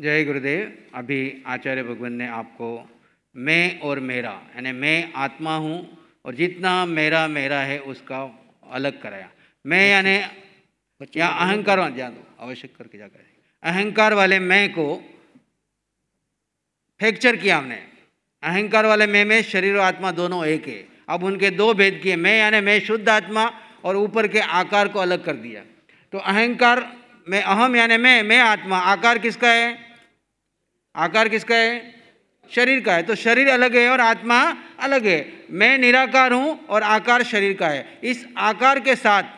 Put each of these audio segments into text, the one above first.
जय गुरुदेव अभी आचार्य भगवान ने आपको मैं और मेरा यानी मैं आत्मा हूँ और जितना मेरा मेरा है उसका अलग कराया मैं अच्छा। यानी या अहंकार जा दो आवश्यक करके जा कर अहंकार वाले मैं को फ्रैक्चर किया हमने अहंकार वाले मैं में शरीर और आत्मा दोनों एक है अब उनके दो भेद किए मैं यानी मैं शुद्ध आत्मा और ऊपर के आकार को अलग कर दिया तो अहंकार मैं अहम यानी मैं मैं आत्मा आकार किसका है आकार किसका है शरीर का है तो शरीर अलग है और आत्मा अलग है मैं निराकार हूँ और आकार शरीर का है इस आकार के साथ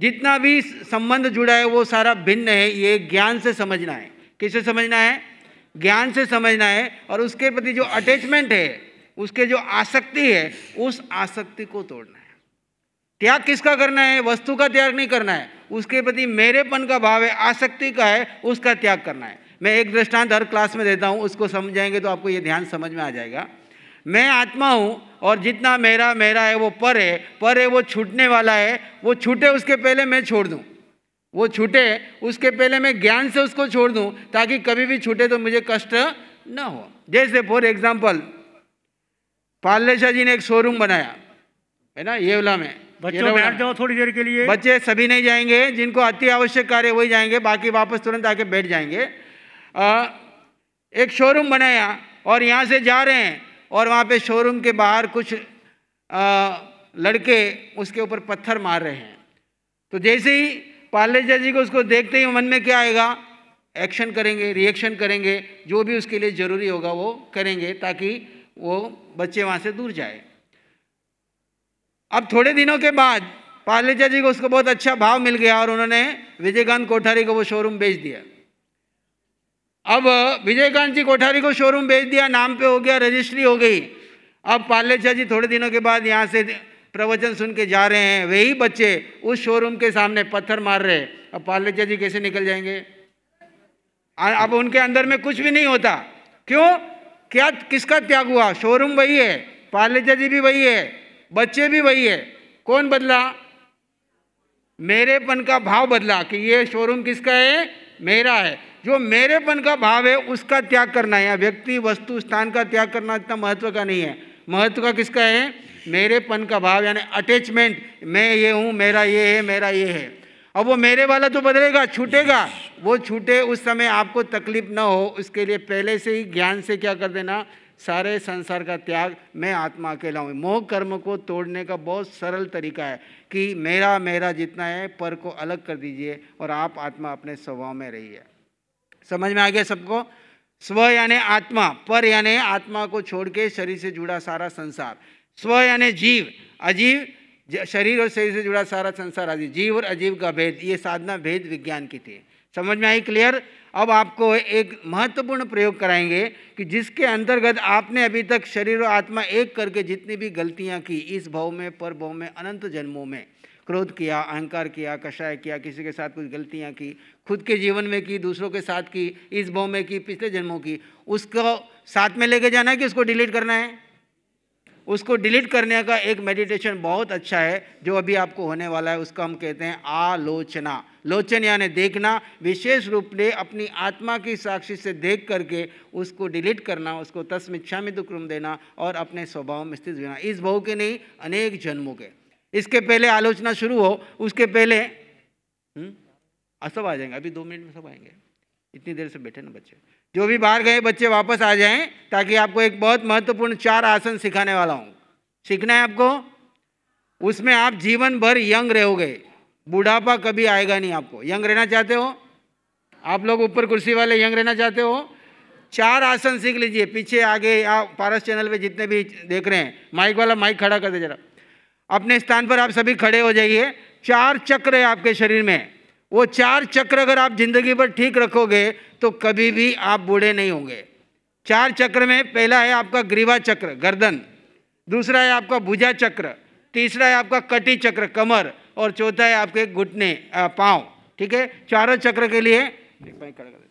जितना भी संबंध जुड़ा है वो सारा भिन्न है ये ज्ञान से समझना है किसे समझना है ज्ञान से समझना है और उसके प्रति जो अटैचमेंट है उसके जो आसक्ति है उस आसक्ति को तोड़ना है त्याग किसका करना है वस्तु का त्याग नहीं करना है उसके प्रति मेरेपन का भाव है आसक्ति का है उसका त्याग करना है मैं एक दृष्टांत हर क्लास में देता हूँ उसको समझाएंगे तो आपको ये ध्यान समझ में आ जाएगा मैं आत्मा हूँ और जितना मेरा मेरा है वो पर है पर है वो छूटने वाला है वो छूटे उसके पहले मैं छोड़ दूँ वो छूटे उसके पहले मैं ज्ञान से उसको छोड़ दूँ ताकि कभी भी छूटे तो मुझे कष्ट ना हो जैसे फॉर एग्जाम्पल पाले शाह जी ने एक शोरूम बनाया है ना येवला में बच्चों बैठ जाओ थोड़ी देर के लिए बच्चे सभी नहीं जाएंगे जिनको अति आवश्यक कार्य वही जाएंगे बाकी वापस तुरंत आके बैठ जाएंगे आ, एक शोरूम बनाया और यहाँ से जा रहे हैं और वहाँ पे शोरूम के बाहर कुछ आ, लड़के उसके ऊपर पत्थर मार रहे हैं तो जैसे ही पार्ले जी को उसको देखते ही मन में क्या आएगा एक्शन करेंगे रिएक्शन करेंगे जो भी उसके लिए ज़रूरी होगा वो करेंगे ताकि वो बच्चे वहाँ से दूर जाए अब थोड़े दिनों के बाद पार्ले जी को उसको बहुत अच्छा भाव मिल गया और उन्होंने विजयकांत कोठारी को वो शोरूम बेच दिया अब विजयकांत जी कोठारी को शोरूम भेज दिया नाम पे हो गया रजिस्ट्री हो गई अब पालेचा जी थोड़े दिनों के बाद यहाँ से प्रवचन सुन के जा रहे हैं वही बच्चे उस शोरूम के सामने पत्थर मार रहे हैं अब पालेचा जी कैसे निकल जाएंगे अब उनके अंदर में कुछ भी नहीं होता क्यों क्या किसका त्याग हुआ शोरूम वही है पालेचा जी भी वही है बच्चे भी वही है कौन बदला मेरेपन का भाव बदला कि ये शोरूम किसका है मेरा है जो मेरेपन का भाव है उसका त्याग करना है व्यक्ति वस्तु स्थान का त्याग करना इतना महत्व का नहीं है महत्व का किसका है मेरेपन का भाव यानी अटैचमेंट मैं ये हूँ मेरा ये है मेरा ये है अब वो मेरे वाला तो बदलेगा छूटेगा वो छूटे उस समय आपको तकलीफ ना हो उसके लिए पहले से ही ज्ञान से क्या कर देना सारे संसार का त्याग मैं आत्मा अकेला हूँ मोह कर्म को तोड़ने का बहुत सरल तरीका है कि मेरा मेरा जितना है पर को अलग कर दीजिए और आप आत्मा अपने स्वभाव में रहिए समझ में आ गया सबको स्व यानी आत्मा पर यानी आत्मा को छोड़ के शरीर से जुड़ा सारा संसार स्व यानी जीव अजीव शरीर और शरीर से जुड़ा सारा संसार आदि जीव और अजीव का भेद ये साधना भेद विज्ञान की थी समझ में आई क्लियर अब आपको एक महत्वपूर्ण प्रयोग कराएंगे कि जिसके अंतर्गत आपने अभी तक शरीर और आत्मा एक करके जितनी भी गलतियां की इस भाव में पर भाव में अनंत जन्मों में क्रोध किया अहंकार किया कषाय किया किसी के साथ कुछ गलतियाँ की खुद के जीवन में की दूसरों के साथ की इस भाव में की पिछले जन्मों की उसको साथ में लेके जाना है कि उसको डिलीट करना है उसको डिलीट करने का एक मेडिटेशन बहुत अच्छा है जो अभी आपको होने वाला है उसका हम कहते हैं आलोचना लोचन यानी देखना विशेष रूप से अपनी आत्मा की साक्षी से देख करके उसको डिलीट करना उसको तस्मिच्छा में दुक्रम देना और अपने स्वभाव में स्थित होना इस भाव के नहीं अनेक जन्मों के इसके पहले आलोचना शुरू हो उसके पहले हुँ? हम्म? सब आ जाएंगे अभी दो मिनट में सब आएंगे इतनी देर से बैठे ना बच्चे जो भी बाहर गए बच्चे वापस आ जाएं ताकि आपको एक बहुत महत्वपूर्ण चार आसन सिखाने वाला हूँ सीखना है आपको उसमें आप जीवन भर यंग रहोगे बुढ़ापा कभी आएगा नहीं आपको यंग रहना चाहते हो आप लोग ऊपर कुर्सी वाले यंग रहना चाहते हो चार आसन सीख लीजिए पीछे आगे आप पारस चैनल पे जितने भी देख रहे हैं माइक वाला माइक खड़ा कर दे जरा अपने स्थान पर आप सभी खड़े हो जाइए चार चक्र है आपके शरीर में वो चार चक्र अगर आप जिंदगी भर ठीक रखोगे तो कभी भी आप बूढ़े नहीं होंगे चार चक्र में पहला है आपका ग्रीवा चक्र गर्दन दूसरा है आपका भुजा चक्र तीसरा है आपका कटी चक्र कमर और चौथा है आपके घुटने पाँव ठीक है चारों चक्र के लिए